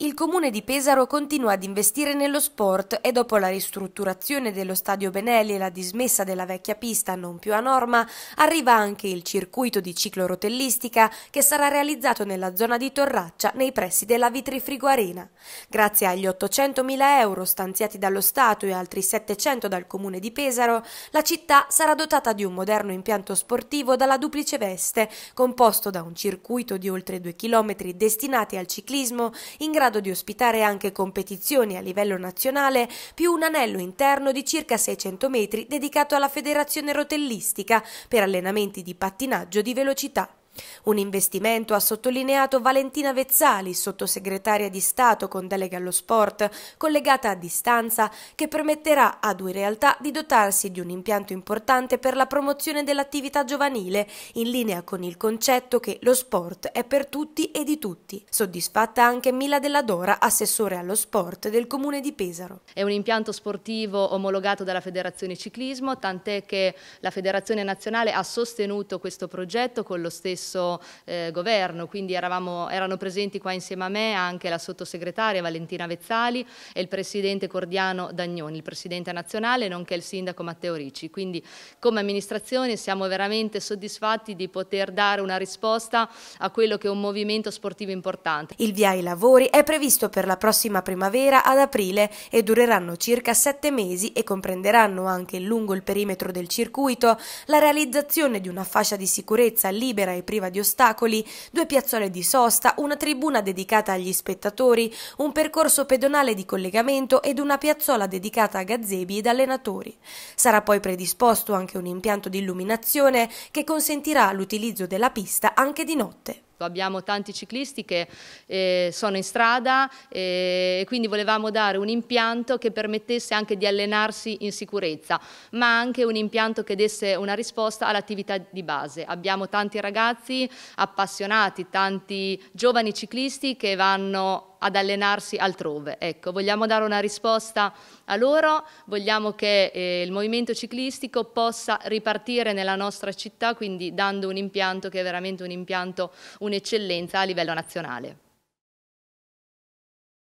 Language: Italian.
Il comune di Pesaro continua ad investire nello sport e dopo la ristrutturazione dello stadio Benelli e la dismessa della vecchia pista non più a norma, arriva anche il circuito di ciclorotellistica che sarà realizzato nella zona di Torraccia nei pressi della Vitrifrigo Arena. Grazie agli 800.000 euro stanziati dallo Stato e altri 700 dal comune di Pesaro, la città sarà dotata di un moderno impianto sportivo dalla duplice veste, composto da un circuito di oltre 2 km destinati al ciclismo in grado grado di ospitare anche competizioni a livello nazionale, più un anello interno di circa 600 metri dedicato alla federazione rotellistica per allenamenti di pattinaggio di velocità. Un investimento ha sottolineato Valentina Vezzali, sottosegretaria di Stato con delega allo sport, collegata a distanza, che permetterà a due realtà di dotarsi di un impianto importante per la promozione dell'attività giovanile, in linea con il concetto che lo sport è per tutti e di tutti. Soddisfatta anche Mila Della Dora, assessore allo sport del comune di Pesaro. È un impianto sportivo omologato dalla Federazione Ciclismo, tant'è che la Federazione Nazionale ha sostenuto questo progetto con lo stesso stesso eh, governo, quindi eravamo, erano presenti qua insieme a me anche la sottosegretaria Valentina Vezzali e il presidente Cordiano Dagnoni, il presidente nazionale, nonché il sindaco Matteo Ricci. Quindi come amministrazione siamo veramente soddisfatti di poter dare una risposta a quello che è un movimento sportivo importante. Il via ai lavori è previsto per la prossima primavera ad aprile e dureranno circa sette mesi e comprenderanno anche lungo il perimetro del circuito la realizzazione di una fascia di sicurezza libera e privata priva di ostacoli, due piazzole di sosta, una tribuna dedicata agli spettatori, un percorso pedonale di collegamento ed una piazzola dedicata a gazebi ed allenatori. Sarà poi predisposto anche un impianto di illuminazione che consentirà l'utilizzo della pista anche di notte. Ecco, abbiamo tanti ciclisti che eh, sono in strada eh, e quindi volevamo dare un impianto che permettesse anche di allenarsi in sicurezza, ma anche un impianto che desse una risposta all'attività di base. Abbiamo tanti ragazzi appassionati, tanti giovani ciclisti che vanno ad allenarsi altrove. Ecco, vogliamo dare una risposta a loro, vogliamo che eh, il movimento ciclistico possa ripartire nella nostra città, quindi dando un impianto che è veramente un impianto, un'eccellenza a livello nazionale.